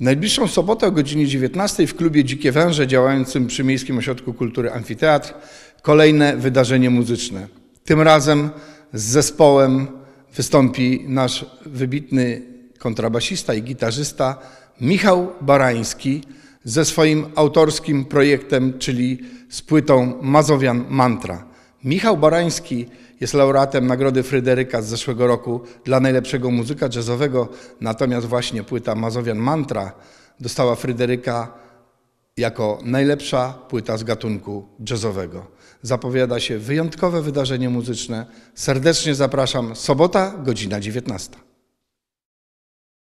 Najbliższą sobotę o godzinie 19 w klubie Dzikie Węże działającym przy Miejskim Ośrodku Kultury Amfiteatr kolejne wydarzenie muzyczne. Tym razem z zespołem wystąpi nasz wybitny kontrabasista i gitarzysta Michał Barański ze swoim autorskim projektem, czyli z płytą Mazowian Mantra. Michał Barański jest laureatem Nagrody Fryderyka z zeszłego roku dla najlepszego muzyka jazzowego, natomiast właśnie płyta Mazowian Mantra dostała Fryderyka jako najlepsza płyta z gatunku jazzowego. Zapowiada się wyjątkowe wydarzenie muzyczne. Serdecznie zapraszam. Sobota, godzina 19.